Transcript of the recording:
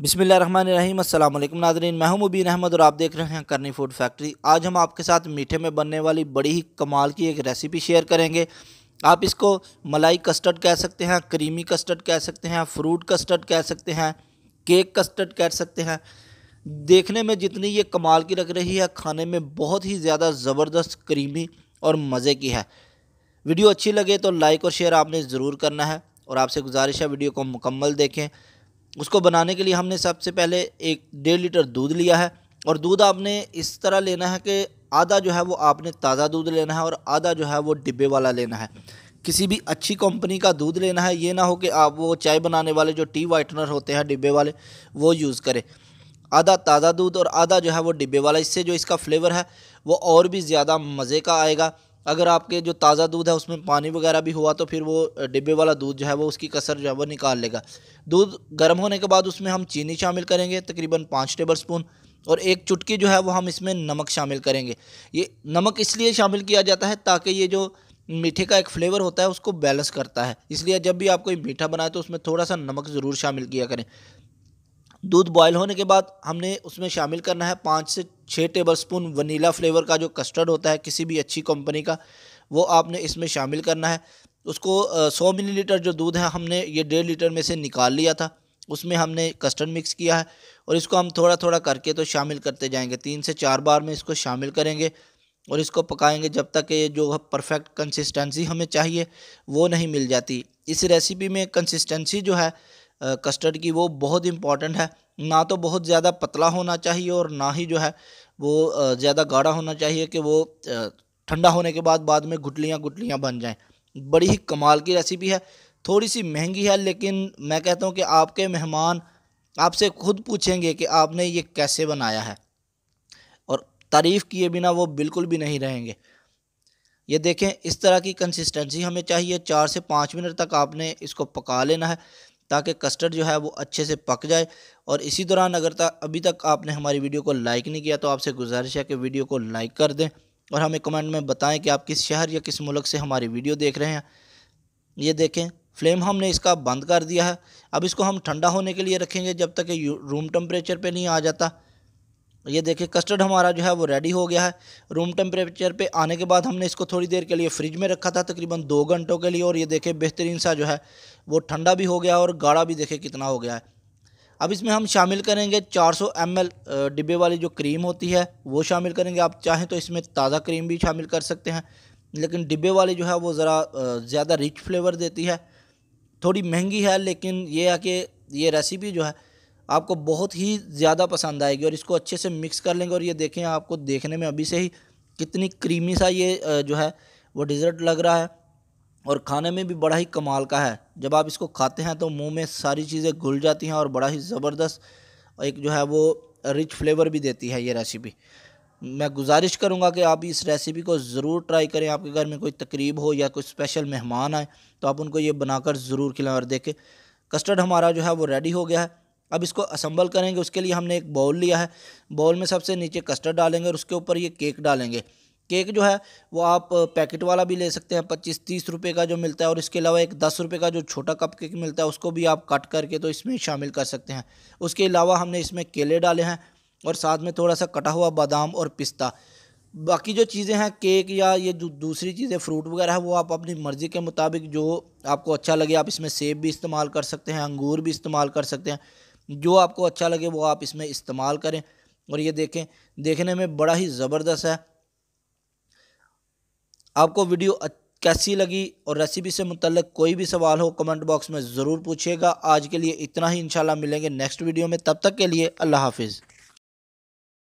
बिसमिल्ल रहीम नाजरीन मैं हूं मुबीन अहमद और आप देख रहे हैं करनी फूड फैक्ट्री आज हम आपके साथ मीठे में बनने वाली बड़ी ही कमाल की एक रेसिपी शेयर करेंगे आप इसको मलाई कस्टर्ड कह सकते हैं क्रीमी कस्टर्ड कह सकते हैं फ्रूट कस्टर्ड कह सकते हैं केक कस्टर्ड कह सकते हैं देखने में जितनी ये कमाल की लग रही है खाने में बहुत ही ज़्यादा ज़बरदस्त क्रीमी और मज़े की है वीडियो अच्छी लगे तो लाइक और शेयर आपने ज़रूर करना है और आपसे गुजारिश है वीडियो को मुकम्मल देखें उसको बनाने के लिए हमने सबसे पहले एक डेढ़ लीटर दूध लिया है और दूध आपने इस तरह लेना है कि आधा जो है वो आपने ताज़ा दूध लेना है और आधा जो है वो डिब्बे वाला लेना है किसी भी अच्छी कंपनी का दूध लेना है ये ना हो कि आप वो चाय बनाने वाले जो टी वाइटनर होते हैं डिब्बे वाले वो यूज़ करें आधा ताज़ा दूध और आधा जो है वो डिब्बे वाला इससे जो इसका फ्लेवर है वो और भी ज़्यादा मज़े का आएगा अगर आपके जो ताज़ा दूध है उसमें पानी वगैरह भी हुआ तो फिर वो डिब्बे वाला दूध जो है वो उसकी कसर जो है वो निकाल लेगा दूध गर्म होने के बाद उसमें हम चीनी शामिल करेंगे तकरीबन पाँच टेबल स्पून और एक चुटकी जो है वो हम इसमें नमक शामिल करेंगे ये नमक इसलिए शामिल किया जाता है ताकि ये जो मीठे का एक फ्लेवर होता है उसको बैलेंस करता है इसलिए जब भी आप कोई मीठा बनाए तो उसमें थोड़ा सा नमक ज़रूर शामिल किया करें दूध बॉयल होने के बाद हमने उसमें शामिल करना है पाँच से छः टेबल स्पून वनीला फ्लेवर का जो कस्टर्ड होता है किसी भी अच्छी कंपनी का वो आपने इसमें शामिल करना है उसको सौ मिलीलीटर जो दूध है हमने ये डेढ़ लीटर में से निकाल लिया था उसमें हमने कस्टर्ड मिक्स किया है और इसको हम थोड़ा थोड़ा करके तो शामिल करते जाएंगे तीन से चार बार में इसको शामिल करेंगे और इसको पकाएंगे जब तक ये जो परफेक्ट कंसिस्टेंसी हमें चाहिए वो नहीं मिल जाती इस रेसिपी में कंसिस्टेंसी जो है कस्टर्ड की वो बहुत इंपॉर्टेंट है ना तो बहुत ज़्यादा पतला होना चाहिए और ना ही जो है वो ज़्यादा गाढ़ा होना चाहिए कि वो ठंडा होने के बाद बाद में गुटलियाँ गुटलियाँ बन जाएँ बड़ी ही कमाल की रेसिपी है थोड़ी सी महंगी है लेकिन मैं कहता हूँ कि आपके मेहमान आपसे खुद पूछेंगे कि आपने ये कैसे बनाया है और तारीफ़ किए बिना वो बिल्कुल भी नहीं रहेंगे ये देखें इस तरह की कंसिस्टेंसी हमें चाहिए चार से पाँच मिनट तक आपने इसको पका लेना है ताकि कस्टर्ड जो है वो अच्छे से पक जाए और इसी दौरान अगर तक अभी तक आपने हमारी वीडियो को लाइक नहीं किया तो आपसे गुजारिश है कि वीडियो को लाइक कर दें और हमें कमेंट में बताएं कि आप किस शहर या किस मुल्क से हमारी वीडियो देख रहे हैं ये देखें फ्लेम हमने इसका बंद कर दिया है अब इसको हम ठंडा होने के लिए रखेंगे जब तक ये रूम टम्परेचर पर नहीं आ जाता ये देखिए कस्टर्ड हमारा जो है वो रेडी हो गया है रूम टेम्परेचर पे आने के बाद हमने इसको थोड़ी देर के लिए फ्रिज में रखा था तकरीबन दो घंटों के लिए और ये देखिए बेहतरीन सा जो है वो ठंडा भी हो गया और गाढ़ा भी देखे कितना हो गया है अब इसमें हम शामिल करेंगे 400 सौ डिब्बे वाली जो क्रीम होती है वो शामिल करेंगे आप चाहें तो इसमें ताज़ा क्रीम भी शामिल कर सकते हैं लेकिन डिब्बे वाली जो है वो ज़रा ज़्यादा रिच फ्लेवर देती है थोड़ी महंगी है लेकिन ये है कि ये रेसिपी जो है आपको बहुत ही ज़्यादा पसंद आएगी और इसको अच्छे से मिक्स कर लेंगे और ये देखें आपको देखने में अभी से ही कितनी क्रीमी सा ये जो है वो डिज़र्ट लग रहा है और खाने में भी बड़ा ही कमाल का है जब आप इसको खाते हैं तो मुंह में सारी चीज़ें घुल जाती हैं और बड़ा ही ज़बरदस्त एक जो है वो रिच फ्लेवर भी देती है ये रेसिपी मैं गुजारिश करूंगा कि आप इस रेसिपी को ज़रूर ट्राई करें आपके घर में कोई तकरीब हो या कोई स्पेशल मेहमान आए तो आप उनको ये बनाकर ज़रूर खिलाएं और देखें कस्टर्ड हमारा जो है वो रेडी हो गया है अब इसको असम्बल करेंगे उसके लिए हमने एक बाउल लिया है बाउल में सबसे नीचे कस्टर्ड डालेंगे और उसके ऊपर ये केक डालेंगे केक जो है वो आप पैकेट वाला भी ले सकते हैं पच्चीस तीस रुपये का जो मिलता है और इसके अलावा एक दस रुपये का जो छोटा कप केक मिलता है उसको भी आप कट करके तो इसमें शामिल कर सकते हैं उसके अलावा हमने इसमें केले डाले हैं और साथ में थोड़ा सा कटा हुआ बादाम और पिस्ता बाकी जो चीज़ें हैं केक या ये जो दूसरी चीज़ें फ्रूट वगैरह है वो आप अपनी मर्ज़ी के मुताबिक जो आपको अच्छा लगे आप इसमें सेब भी इस्तेमाल कर सकते हैं अंगूर भी इस्तेमाल कर सकते हैं जो आपको अच्छा लगे वो आप इसमें इस्तेमाल करें और ये देखें देखने में बड़ा ही ज़बरदस्त है आपको वीडियो कैसी लगी और रेसिपी से मुतलक कोई भी सवाल हो कमेंट बॉक्स में ज़रूर पूछिएगा आज के लिए इतना ही इंशाल्लाह मिलेंगे नेक्स्ट वीडियो में तब तक के लिए अल्लाह हाफिज़